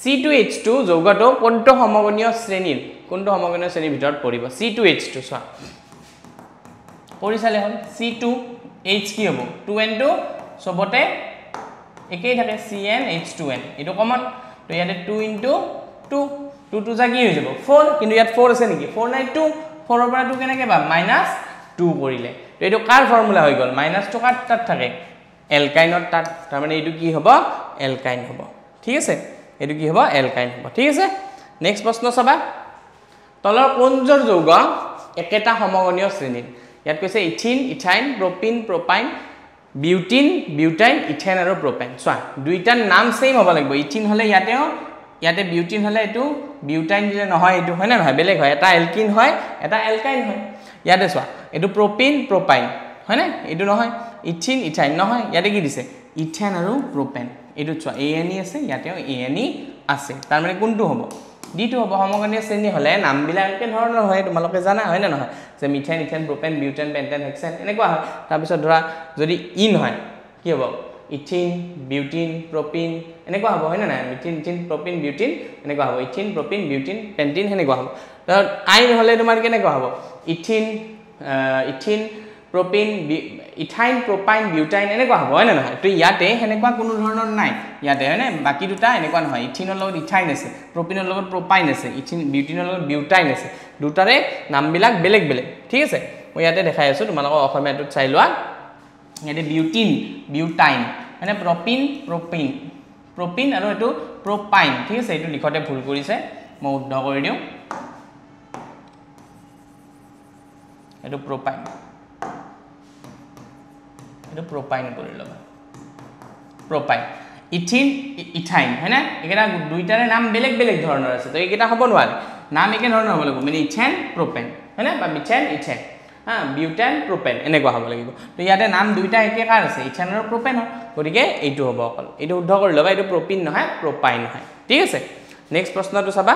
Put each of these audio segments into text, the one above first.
C two H two যৌগটো কোনটো সমগণীয় শ্ৰেণীৰ কোনটো সমগণীয় শ্ৰেণীৰ ভিতৰত পৰিব চি টু এইচ টু চোৱা পৰি চালে হ'ল চি টু এইচ কি হ'ব টু এন টু চবতে একেই থাকে C N H two N এইটো কমন তো ইয়াতে two into two two two যা কি হৈ যাব ফ'ৰ কিন্তু ইয়াত ফ'ৰ আছে নেকি ফ'ৰ নাই টু ফ'ৰৰ পৰা টু কেনেকৈ পাম মাইনাছ টু কৰিলে তো এইটো কাৰ ফৰ্মুলা হৈ গ'ল মাইনাছটো কাৰ তাত থাকে এলকাইনত তাত তাৰমানে এইটো কি হ'ব এলকাইন হ'ব ঠিক আছে এইটো কি হ'ব এলকাইন হ'ব ঠিক আছে নেক্সট প্ৰশ্ন চাবা তলৰ কঞ্জৰ যৌগ একেটা সমগণীয় শ্ৰেণীত ইয়াত কৈছে ethene ethyne propene propyne butene butyne ethane আৰু প্ৰপাইন চোৱা দুইটাৰ নাম চেইম হ'ব লাগিব ইথিন হ'লে ইয়াতেও ইয়াতে বিউটিন হ'লে এইটো বিউটাইন যে নহয় এইটো হয়নে নহয় বেলেগ হয় এটা এলকিন হয় এটা এলকাইন হয় ইয়াতে চোৱা এইটো প্ৰপিন প্ৰপাইন হয়নে এইটো নহয় ইথিন ইথাইন নহয় ইয়াতে কি দিছে ইথেন আৰু প্ৰপেন এইটো চোৱা এ এন ই আছে ইয়াতেও এ এন ই আছে তাৰমানে কোনটো হ'ব ডিটো হ'ব সমগণীয় শ্ৰেণী হ'লে নামবিলাক একেধৰণৰ হয় তোমালোকে জানা হয়নে নহয় যে মিথেন ইথেন প্ৰপেন বিউটেন পেণ্টেন হেক্সেন এনেকুৱা হয় তাৰপিছত ধৰা যদি ইন হয় কি হ'ব ইথিন বিউটিন প্ৰপিন এনেকুৱা হ'ব হয়নে নাই মিথিন ইথিন প্ৰপিন বিউটিন এনেকুৱা হ'ব ইথিন প্ৰপিন বিউটিন পেণ্টিন সেনেকুৱা হ'ব তাৰ আইন হ'লে তোমাৰ কেনেকুৱা হ'ব ethene ethene propane ethyne propyne butyne এনেকুৱা হ'ব হয়নে নহয় তো ইয়াতে সেনেকুৱা কোনো ধৰণৰ নাই ইয়াতে হয়নে বাকী দুটা এনেকুৱা নহয় ইথিনৰ লগত ইথাইন আছে প্ৰপিনৰ লগত প্ৰপাইন আছে ইথিন বিউটিনৰ লগত বিউটাইন আছে দুটাৰে নামবিলাক বেলেগ বেলেগ ঠিক আছে মই ইয়াতে দেখাই আছোঁ তোমালোকৰ অসমীয়াটোত চাই লোৱা ইয়াতে বিউটিন বিউটাইন মানে প্ৰপিন প্ৰপিন প্ৰপিন আৰু এইটো প্ৰপাইন ঠিক আছে এইটো লিখতে ভুল কৰিছে মই শুদ্ধ কৰি দিওঁ এইটো প্ৰপাইন সেইটো প্ৰপাইন কৰি ল'বা প্ৰপাইন ইথিন ইথাইন হয়নে এইকেইটা দুইটাৰে নাম বেলেগ বেলেগ ধৰণৰ আছে তো এইকেইটা হ'ব নোৱাৰে নাম একেধৰণৰ হ'ব লাগিব মানে ইথেন প্ৰপেন হয়নে বা মিথেন ইথেন হা বিউটেন প্ৰপেন এনেকুৱা হ'ব লাগিব তো ইয়াতে নাম দুইটা একে কাৰ আছে ইথেন আৰু প্ৰপেনৰ গতিকে এইটো হ'ব অকল এইটো শুদ্ধ কৰি ল'বা এইটো প্ৰপিন নহয় প্ৰপাইন নহয় ঠিক আছে নেক্সট প্ৰশ্নটো চাবা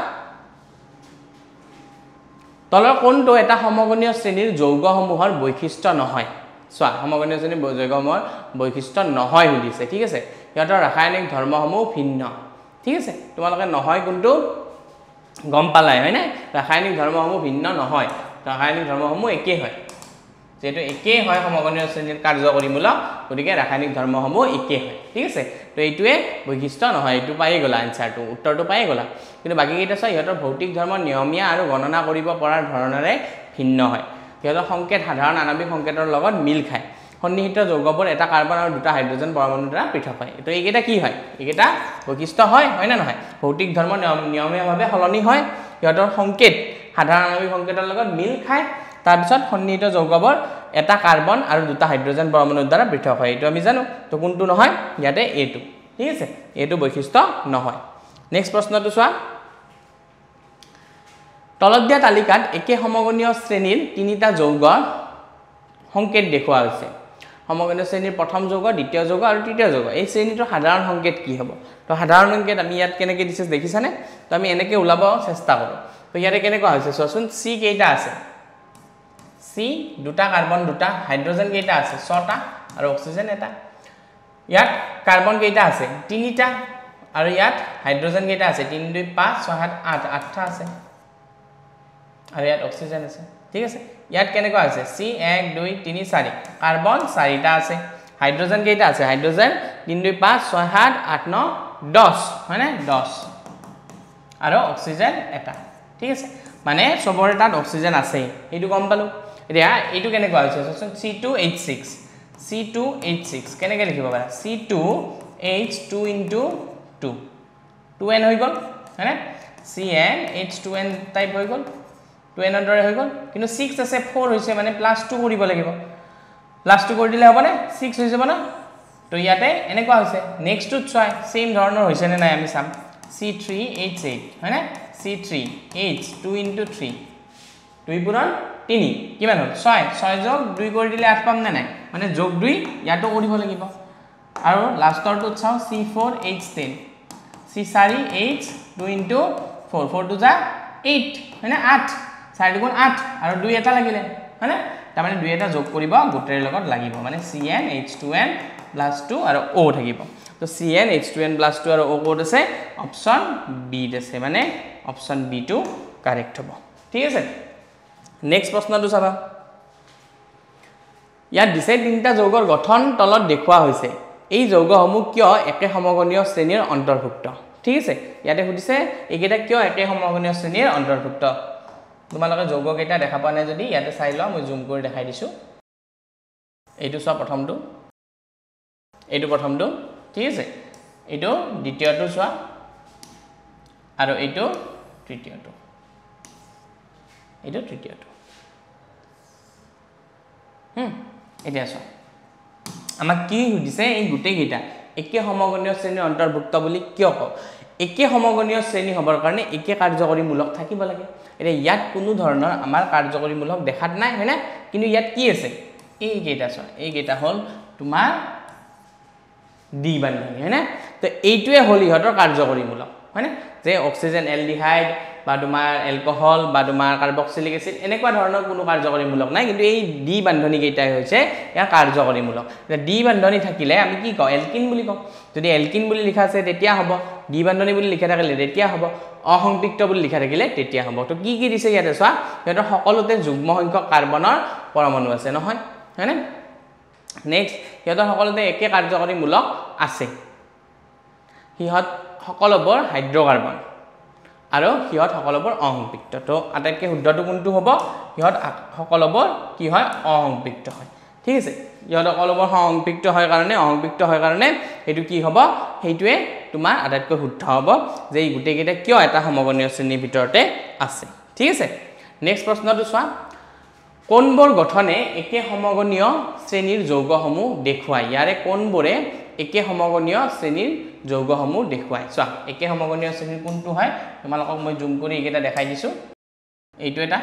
তলৰ কোনটো এটা সমগণীয় শ্ৰেণীৰ যৌগসমূহৰ বৈশিষ্ট্য নহয় চোৱা সমগণীয়জনী যৌগমৰ বৈশিষ্ট্য নহয় সুধিছে ঠিক আছে সিহঁতৰ ৰাসায়নিক ধৰ্মসমূহ ভিন্ন ঠিক আছে তোমালোকে নহয় কোনটো গম পালাই হয়নে ৰাসায়নিক ধৰ্মসমূহ ভিন্ন নহয় ৰাসায়নিক ধৰ্মসমূহ একেই হয় যিহেতু একেই হয় সমগণীয় শ্ৰেণীৰ কাৰ্যকৰীমূলক গতিকে ৰাসায়নিক ধৰ্মসমূহ একেই হয় ঠিক আছে তো এইটোৱে বৈশিষ্ট্য নহয় এইটো পায়েই গ'লা এনচাৰটো উত্তৰটো পায়েই গ'লা কিন্তু বাকীকেইটা চাই সিহঁতৰ ভৌতিক ধৰ্ম নিয়মীয়া আৰু গণনা কৰিব পৰাৰ ধৰণেৰে ভিন্ন হয় সিহঁতৰ সংকেত সাধাৰণ আণৱিক সংকেতৰ লগত মিল খায় সন্নিহিত যৌগবোৰ এটা কাৰ্বন আৰু দুটা হাইড্ৰজেন পৰমাণুৰ দ্বাৰা পৃথক হয় এইটো এইকেইটা কি হয় এইকেইটা বৈশিষ্ট্য হয় হয়নে নহয় ভৌতিক ধৰ্ম নিয়ম নিয়মীয়াভাৱে সলনি হয় সিহঁতৰ সংকেত সাধাৰণ আণৱিক সংকেতৰ লগত মিল খায় তাৰপিছত সন্নিহিত যৌগবোৰ এটা কাৰ্বন আৰু দুটা হাইড্ৰজেন পৰমাণুৰ দ্বাৰা পৃথক হয় এইটো আমি জানো তো কোনটো নহয় ইয়াতে এইটো ঠিক আছে এইটো বৈশিষ্ট্য নহয় নেক্সট প্ৰশ্নটো চোৱা তলত দিয়া তালিকাত একে সমগণীয় শ্ৰেণীৰ তিনিটা যৌগ সংকেত দেখুওৱা হৈছে সমগনীয় শ্ৰেণীৰ প্ৰথম যৌগ দ্বিতীয় যৌগ আৰু তৃতীয় যৌগ এই শ্ৰেণীটোৰ সাধাৰণ সংকেত কি হ'ব তো সাধাৰণ সংকেত আমি ইয়াত কেনেকৈ দিছে দেখিছানে তো আমি এনেকৈ ওলাব চেষ্টা কৰোঁ তো ইয়াতে কেনেকুৱা হৈছে চোৱাচোন চি কেইটা আছে চি দুটা কাৰ্বন দুটা হাইড্ৰজেন কেইটা আছে ছটা আৰু অক্সিজেন এটা ইয়াত কাৰ্বন কেইটা আছে তিনিটা আৰু ইয়াত হাইড্ৰজেন কেইটা আছে তিনি দুই পাঁচ ছয় সাত আঠ আঠটা আছে আৰু ইয়াত অক্সিজেন আছে ঠিক আছে ইয়াত কেনেকুৱা আছে চি এক দুই তিনি চাৰি কাৰ্বন চাৰিটা আছে হাইড্ৰজেন কেইটা আছে হাইড্ৰজেন তিনি দুই পাঁচ ছয় সাত আঠ ন দহ হয়নে দহ আৰু অক্সিজেন এটা ঠিক আছে মানে চবৰে তাত অক্সিজেন আছেই সেইটো গম পালোঁ এতিয়া এইটো কেনেকুৱা হৈছে চাওকচোন C two eight six C two eight six কেনেকৈ লিখিব পাৰা C two H two into two two N হৈ গ'ল হয়নে C N H two N type হৈ গ'ল টু এনেদৰে হৈ গ'ল কিন্তু ছিক্স আছে ফ'ৰ হৈছে মানে প্লাছ টু কৰিব লাগিব প্লাছ টু কৰি দিলে হ'বনে ছিক্স হৈ যাব ন তো ইয়াতে এনেকুৱা হৈছে নেক্সটটোত চোৱা ছেইম ধৰণৰ হৈছেনে নাই আমি চাম চি থ্ৰী এইট এইট হয়নে C three eight two into three দুই পূৰণ তিনি কিমান হ'ল ছয় ছয় যোগ দুই কৰি দিলে আঠ পামনে নাই মানে যোগ দুই ইয়াতো কৰিব লাগিব আৰু লাষ্টৰটোত চাওঁ C four eight ten C চাৰি এইট টু ইণ্টু ফ'ৰ ফ'ৰটো যা এইট হয়নে আঠ চাৰ দুগুণ আট আৰ দুই এটা লাগিলে হয়নে তাৰমানে দুই এটা যোগ কৰিব করব লগত লাগিব মানে C N H two N plus two আৰু অ' থাকিব তো C N H two N plus two আৰু অ' কত আছে অপশ্যন বিত আছে মানে অপশ্যন বি টু কারেক্ট হব ঠিক আছে নেক্সট প্ৰশ্নটো চাবা ইয়াত দিছে তিনিটা যৌগৰ গঠন তলত দেখুওৱা হৈছে এই যৌগসমূহ কিয় একে সমগনীয় শ্ৰেণীৰ অন্তৰ্ভুক্ত ঠিক আছে ইয়াতে সুধিছে এইকেইটা কিয় একে সমগনীয় শ্ৰেণীৰ অন্তৰ্ভুক্ত তোমালোকে যৌগকেইটা দেখা পোৱা নাই যদি ইয়াতে চাই লোৱা মই জুম কৰি দেখাই দিছোঁ এইটো চোৱা প্ৰথমটো এইটো প্ৰথমটো ঠিক আছে এইটো দ্বিতীয়টো চোৱা আৰু এইটো তৃতীয়টো এইটো তৃতীয়টো এতিয়া চোৱা আমাক কি সুধিছে এই গোটেইকেইটা একে সমগণীয় শ্ৰেণীৰ অন্তৰ্ভুক্ত বুলি কিয় কওঁ একে সমগণীয় শ্ৰেণী হ'বৰ কাৰণে একে কাৰ্যকৰীমূলক থাকিব লাগে এতিয়া ইয়াত কোনো ধৰণৰ আমাৰ কাৰ্যকৰীমূলক দেখাত নাই হয়নে কিন্তু ইয়াত কি আছে এইকেইটা চোৱা এইকেইটা হ'ল তোমাৰ ডি বান্ধনি হয়নে তো এইটোৱে হ'ল ইহঁতৰ কাৰ্যকৰীমূলক হয়নে যে অক্সিজেন এলডিহাইড বা তোমাৰ এলকহল বা তোমাৰ কাৰ্বক্সিলিক এচিড এনেকুৱা ধৰণৰ কোনো কাৰ্যকৰীমূলক নাই কিন্তু এই ডি বান্ধনীকেইটাই হৈছে ইয়াৰ কাৰ্যকৰীমূলক ডি বান্ধনি থাকিলে আমি কি কওঁ এলকিন বুলি কওঁ যদি এলকিন বুলি লিখা আছে তেতিয়া হ'ব দ্বিবান্ধনী বুলি লিখা থাকিলে তেতিয়া হ'ব অসম্পৃক্ত বুলি লিখা থাকিলে তেতিয়া হ'ব তো কি কি দিছে ইয়াতে চোৱা সিহঁতৰ সকলোতে যুগ্ম সংখ্যক কাৰ্বনৰ পৰমাণু আছে নহয় হয়নে নেক্সট সিহঁতৰ সকলোতে একে কাৰ্যকৰীমূলক আছে সিহঁত সকলোবোৰ হাইড্ৰ'কাৰ্বন আৰু সিহঁত সকলোবোৰ অসম্পৃক্ত তো আটাইতকৈ শুদ্ধটো কোনটো হ'ব সিহঁত সকলোবোৰ কি হয় অসম্পৃক্ত হয় ঠিক আছে ইহঁতক অলপৰ সংপৃক্ত হয় কাৰণে সংপৃক্ত হয় কাৰণে সেইটো কি হ'ব সেইটোৱে তোমাৰ আটাইতকৈ শুদ্ধ হ'ব যে এই গোটেইকেইটা কিয় এটা সমগনীয় শ্ৰেণীৰ ভিতৰতে আছে ঠিক আছে নেক্সট প্ৰশ্নটো চোৱা কোনবোৰ গঠনে একে সমগনীয় শ্ৰেণীৰ যৌগসমূহ দেখুৱায় ইয়াৰে কোনবোৰে একে সমগনীয় শ্ৰেণীৰ যৌগসমূহ দেখুৱায় চোৱা একে সমগনীয় শ্ৰেণীৰ কোনটো হয় তোমালোকক মই জুম কৰি এইকেইটা দেখাই দিছোঁ এইটো এটা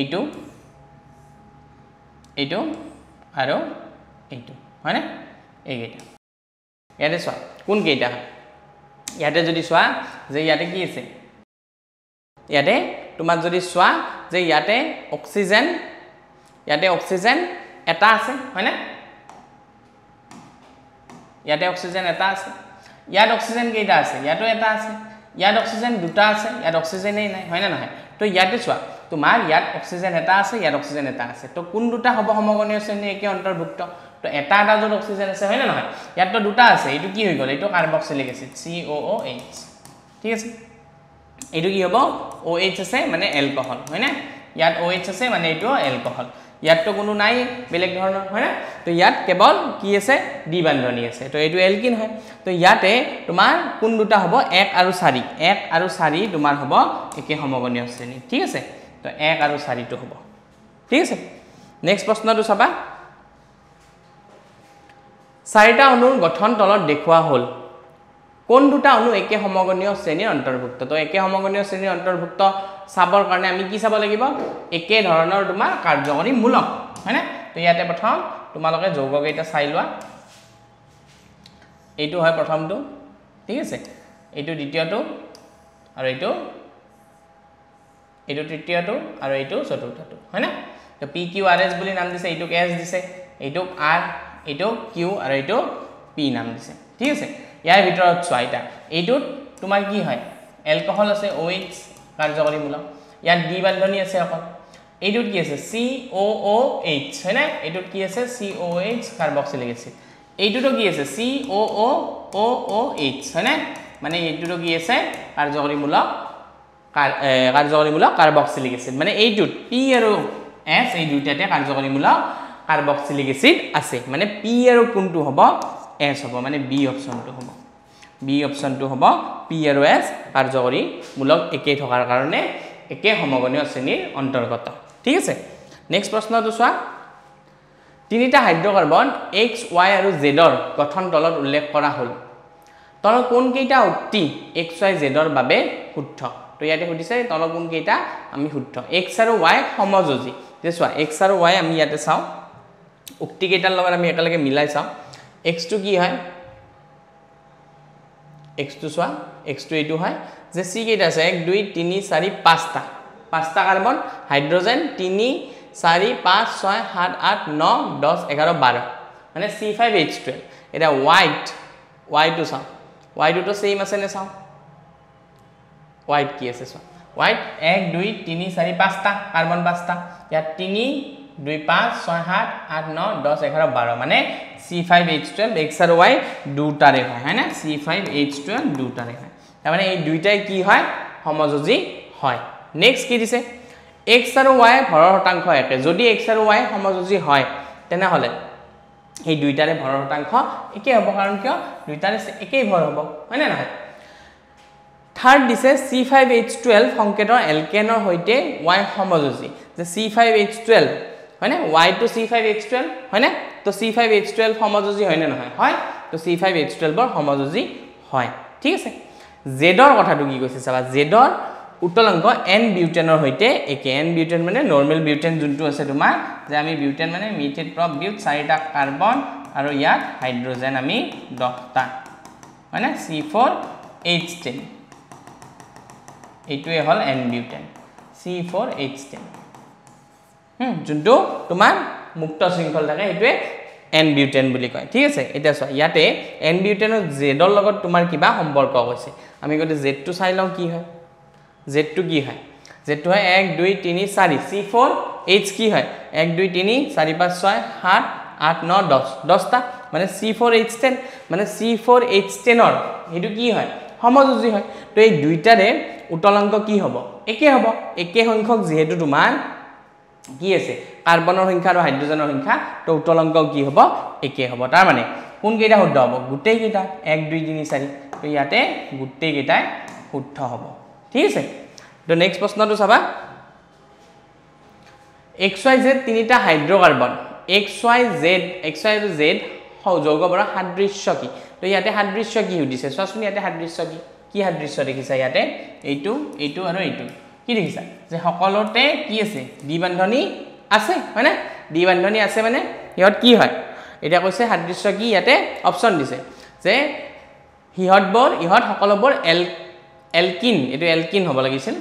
এইটো এইটো আৰু এইটো হয়নে এইকেইটা ইয়াতে চোৱা কোনকেইটা ইয়াতে যদি চোৱা যে ইয়াতে কি আছে ইয়াতে তোমাক যদি চোৱা যে ইয়াতে অক্সিজেন ইয়াতে অক্সিজেন এটা আছে হয়নে ইয়াতে অক্সিজেন এটা আছে ইয়াত অক্সিজেন কেইটা আছে ইয়াতো এটা আছে ইয়াত অক্সিজেন দুটা আছে ইয়াত অক্সিজেনেই নাই হয়নে নহয় তো ইয়াতে চোৱা তোমাৰ ইয়াত অক্সিজেন এটা আছে ইয়াত অক্সিজেন এটা আছে তো কোন দুটা হ'ব সমগনীয় শ্ৰেণী একে অন্তৰ্ভুক্ত তো এটা এটা য'ত অক্সিজেন আছে হয়নে নহয় ইয়াততো দুটা আছে এইটো কি হৈ গ'ল এইটো carboxylic acid C O' O' H ঠিক আছে এইটো কি হ'ব অ' এইচ আছে মানে এলকহল হয়নে ইয়াত অ' এইচ আছে মানে এইটো এলকহল ইয়াততো কোনো নাই বেলেগ ধৰণৰ হয়নে তো ইয়াত কেৱল কি আছে দ্বি বান্ধনী আছে তো এইটো এলকিন হয় তো ইয়াতে তোমাৰ কোন দুটা হ'ব এক আৰু চাৰি এক আৰু চাৰি তোমাৰ হ'ব একে সমগনীয় শ্ৰেণী ঠিক আছে তো এক আৰু চাৰিটো হ'ব ঠিক আছে নেক্সট প্ৰশ্নটো চাবা চাৰিটা অণুৰ গঠন তলত দেখুওৱা হ'ল কোন দুটা অণু একে সমগণীয় শ্ৰেণীৰ অন্তৰ্ভুক্ত তো একে সমগণীয় শ্ৰেণীৰ অন্তৰ্ভুক্ত চাবৰ কাৰণে আমি কি চাব লাগিব একেধৰণৰ তোমাৰ কাৰ্যকৰীমূলক হয়নে তো ইয়াতে প্ৰথম তোমালোকে যৌগকেইটা চাই লোৱা এইটো হয় প্ৰথমটো ঠিক আছে এইটো দ্বিতীয়টো আৰু এইটো এইটো তৃতীয়টো আৰু এইটো চতুৰ্থটো হয় না তো পি কিউ আৰ এছ বুলি নাম দিছে এইটো এস দিছে এইটো আৰ এইটো কিউ আৰু এইটো পি নাম দিছে ঠিক আছে ইয়াৰ ভিতৰত চোৱা এটা এইটোত তোমাৰ কি হয় এলকহল আছে ও এইচ কাৰ্যকৰীমূলক ইয়াত দ্বি বান্ধনী আছে অকল এইটোত কি আছে চি অ' অ' এইচ হয় নাই এইটোত কি আছে C O' H carboxylic acid এইটোতো কি আছে চি অ' অ' অ' অ' এইচ হয় নাই মানে এইটোতো কি আছে কাৰ্যকৰীমূলক কাৰ্যকৰীমূলক কাৰ্বক্সিলিক এচিড মানে এইটোত পি আৰু এছ এই দুইটাতে কাৰ্যকৰীমূলক কাৰ্বক্সিলিক এচিড আছে মানে পি আৰু কোনটো হ'ব এছ হ'ব মানে বি অপশ্যনটো হ'ব বি অপশ্যনটো হ'ব পি আৰু এছ কাৰ্যকৰীমূলক একেই থকাৰ কাৰণে একে সমগনীয় শ্ৰেণীৰ অন্তৰ্গত ঠিক আছে নেক্সট প্ৰশ্নটো চোৱা তিনিটা হাইড্ৰকাৰ্বন এক্স ৱাই আৰু জেডৰ গঠন তলত উল্লেখ কৰা হ'ল তলৰ কোনকেইটা উক্তি এক্স ৱাই জেডৰ বাবে শুদ্ধ তো ইয়াতে সুধিছে তল তলগুণকেইটা আমি শুদ্ধ এক্স আৰু ৱাই সমযোজী যে চোৱা এক্স আৰু ৱাই আমি ইয়াতে চাওঁ উক্তিকেইটাৰ লগত আমি একেলগে মিলাই চাওঁ এক্সটো কি হয় এক্সটো চোৱা এক্সটো এইটো হয় যে চি কেইটা আছে এক দুই তিনি চাৰি পাঁচটা পাঁচটা কাৰ্বন হাইড্ৰজেন তিনি চাৰি পাঁচ ছয় সাত আঠ ন দহ এঘাৰ বাৰ মানে চি ফাইভ এইচ টুৱেল্ভ এতিয়া ৱাইট ৱাইটো চাওঁ ৱাইটোতো আছে নে চাওঁ হোৱাইট কি আছে চোৱা হোৱাইট এক দুই তিনি চাৰি পাঁচটা কাৰ্বন পাঁচটা ইয়াত তিনি দুই পাঁচ ছয় সাত আঠ ন দহ এঘাৰ বাৰ মানে C five H twelve X আৰু ৱাই দুটাৰে হয় হয়নে চি ফাইভ এইচ টুৱেল্ভ দুটাৰে হয় তাৰমানে এই দুইটাই কি হয় সমযোজী হয় নেক্সট কি দিছে এক্স আৰু ৱাই ভৰৰ শতাংশ একে যদি এক্স আৰু ৱাই সমযোজী হয় তেনেহ'লে সেই দুইটাৰে ভৰৰ শতাংশ একেই হ'ব কাৰণ কিয় দুইটাৰে একেই ভৰ হ'ব হয়নে নহয় থাৰ্ড দিছে চি ফাইভ এইচ টুৱেলভ সংকেতৰ এলকেনৰ সৈতে ৱাই সমযোজী যে চি ফাইভ এইচ টুৱেলভ হয়নে Y to C five H twelve হয়নে তো চি ফাইভ এইচ টুৱেলভ সমযোজী হয়নে নহয় হয় তো চি ফাইভ এইচ টুৱেলভৰ সমযোজী হয় ঠিক আছে জেডৰ কথাটো কি কৈছে চাবা জেডৰ উত্তল অংক এন বিউটেনৰ সৈতে একে এন বিউটেন মানে নৰ্মেল বিউটেন যোনটো আছে তোমাৰ যে আমি বিউটেন মানে মিথেন প্ৰপ বিউট চাৰিটা কাৰ্বন আৰু ইয়াত হাইড্ৰজেন আমি দহটা হয়নে চি ফ'ৰ এইচ টেন এইটোৱে হ'ল N butane C four H ten যোনটো তোমাৰ মুক্ত শৃংখল থাকে সেইটোৱে এন বিউটেন বুলি কয় ঠিক আছে এতিয়া চোৱা ইয়াতে এন বিউটেনৰ জেডৰ লগত তোমাৰ কিবা সম্পৰ্ক হৈছে আমি গতিকে জেডটো চাই লওঁ কি হয় জেডটো কি হয় জেডটো হয় এক দুই তিনি চাৰি চি ফ'ৰ এইচ কি হয় এক দুই তিনি চাৰি পাঁচ ছয় সাত আঠ ন দহ দহটা মানে চি ফ'ৰ এইচ টেন মানে চি ফ'ৰ এইচ টেনৰ সেইটো কি হয় সমযোজী হয় তো এই দুইটাৰে উতল অংক কি হ'ব একে হ'ব একে সংখ্যক যিহেতু তোমাৰ কি আছে কাৰ্বনৰ সংখ্যা আৰু হাইড্ৰজেনৰ সংখ্যা তো উতল অংক কি হ'ব একে হ'ব তাৰমানে কোনকেইটা শুদ্ধ হ'ব গোটেইকেইটা এক দুই তিনি চাৰি তো ইয়াতে গোটেইকেইটাই শুদ্ধ হ'ব ঠিক আছে তো নেক্সট প্ৰশ্নটো চাবা এক্স ৱাই জেড তিনিটা hydrocarbon X Y Z X Y Z যৌগৰ পৰা সাদৃশ্য কি তো ইয়াতে সাদৃশ্য কি সুধিছে চোৱাচোন ইয়াতে সাদৃশ্য কি কি সাদৃশ্য দেখিছা ইয়াতে এইটো এইটো আৰু এইটো কি দেখিছা যে সকলোতে কি আছে দ্বি বান্ধনী আছে হয়নে দি বান্ধনী আছে মানে সিহঁত কি হয় এতিয়া কৈছে সাদৃশ্য কি ইয়াতে অপশ্যন দিছে যে সিহঁতবোৰ ইহঁত সকলোবোৰ এল এলকিন এইটো এলকিন হ'ব লাগিছিল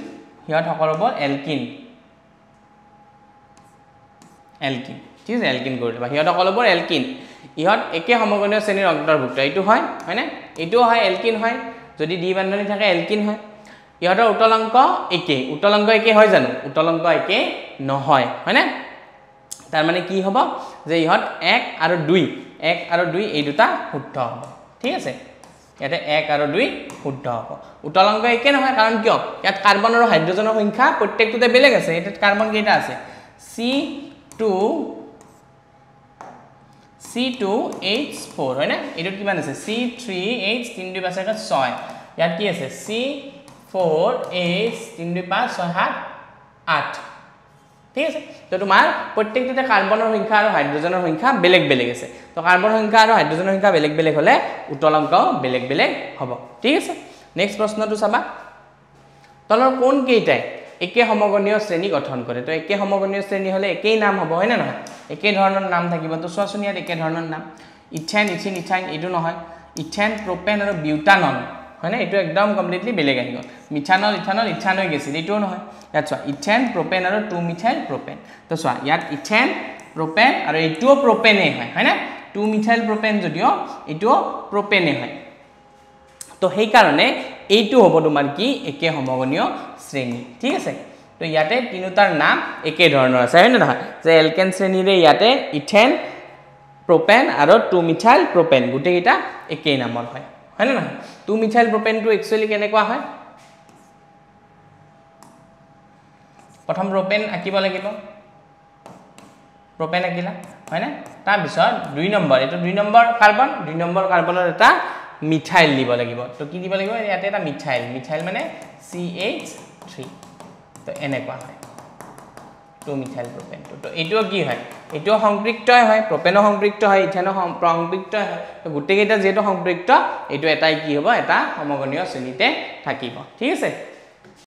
সিহঁত সকলোবোৰ এলকিন এলকিন ঠিক আছে এলকিন কৰি দিবা সিহঁত সকলোবোৰ এলকিন ইহঁত একে সমগণীয় শ্ৰেণীৰ অন্তৰ্ভুক্ত এইটো হয় হয়নে এইটোও হয় এলকিন হয় যদি ডি বান্ধনি থাকে এলকিন হয় ইহঁতৰ উত্তল অংক একেই উত্তল অংক একেই হয় জানো উতল অংক একেই নহয় হয়নে তাৰমানে কি হ'ব যে ইহঁত এক আৰু দুই এক আৰু দুই এই দুটা শুদ্ধ হ'ব ঠিক আছে ইয়াতে এক আৰু দুই শুদ্ধ হ'ব উত্তল অংক একেই নহয় কাৰণ কিয় ইয়াত কাৰ্বন আৰু হাইড্ৰজেনৰ সংখ্যা প্ৰত্যেকটোতে বেলেগ আছে এতিয়া কাৰ্বন কেইটা আছে চি টু C2H4 होइन एटुट किमान आसे C3H3 2 5 6 यात की आसे C4H3 2 5 6 8 ঠিক আছে তো তোমার প্রত্যেকটা কার্বনের সংখ্যা আর হাইড্রোজেনের সংখ্যা বেলেক বেলেক আছে তো কার্বন সংখ্যা আর হাইড্রোজেনের সংখ্যা বেলেক বেলেক হলে উত্তল অঙ্ক বেলেক বেলেক হবো ঠিক আছে নেক্সট প্রশ্ন তো সাবা তলৰ কোন কেইটাই একে সমগণীয় শ্রেণী গঠন করে তো একে সমগণীয় শ্রেণী হলে একেই নাম হবো হয় নহয় একেধৰণৰ নাম থাকিব তো চোৱাচোন ইয়াত একেধৰণৰ নাম ইথেন ইথিন ইথাইন এইটো নহয় ইথেন প্ৰপেন আৰু বিউটানল হয়নে এইটো একদম কমপ্লিটলি বেলেগ আহি গ'ল মিথানল ইথানল ইথান হৈ গৈছিল এইটোও নহয় ইয়াত চোৱা ইথেন প্ৰপেন আৰু টু মিথাইল প্ৰপেন তো চোৱা ইয়াত ইথেন প্ৰপেন আৰু এইটোও প্ৰপেনেই হয় হয়নে টু মিথাইল প্ৰপেন যদিও এইটোও প্ৰপেনেই হয় তো সেইকাৰণে এইটো হ'ব তোমাৰ কি একে সমগণীয় শ্ৰেণী ঠিক আছে তো ইয়াতে তিনিটাৰ নাম একে ধৰণৰ আছে হয়নে নহয় যে এলকেন শ্ৰেণীৰে ইয়াতে ইথেন প্ৰপেন আৰু টু মিথাইল প্ৰপেন গোটেইকেইটা একেই নামৰ হয় হয়নে নহয় টু মিথাইল প্ৰপেনটো একচুৱেলি কেনেকুৱা হয় প্ৰথম প্ৰপেন আঁকিব লাগিব প্ৰপেন আঁকিলা হয়নে তাৰপিছত দুই নম্বৰ এইটো দুই নম্বৰ কাৰ্বন দুই নম্বৰ কাৰ্বনত এটা মিঠাইল দিব লাগিব তো কি দিব লাগিব ইয়াতে এটা মিঠাইল মিঠাইল মানে চি এইচ থ্ৰী তো এনেকুৱা হয় টু মিথাইল প্ৰপেনটো তো এইটোও কি হয় এইটোও সম্পৃক্তই হয় প্ৰপেনো সম্পৃক্ত হয় ইথানো সম্পৃক্তই হয় তো গোটেইকেইটা যিহেতু সম্পৃক্ত এইটো এটাই কি হ'ব এটা সমগণীয় শ্ৰেণীতে থাকিব ঠিক আছে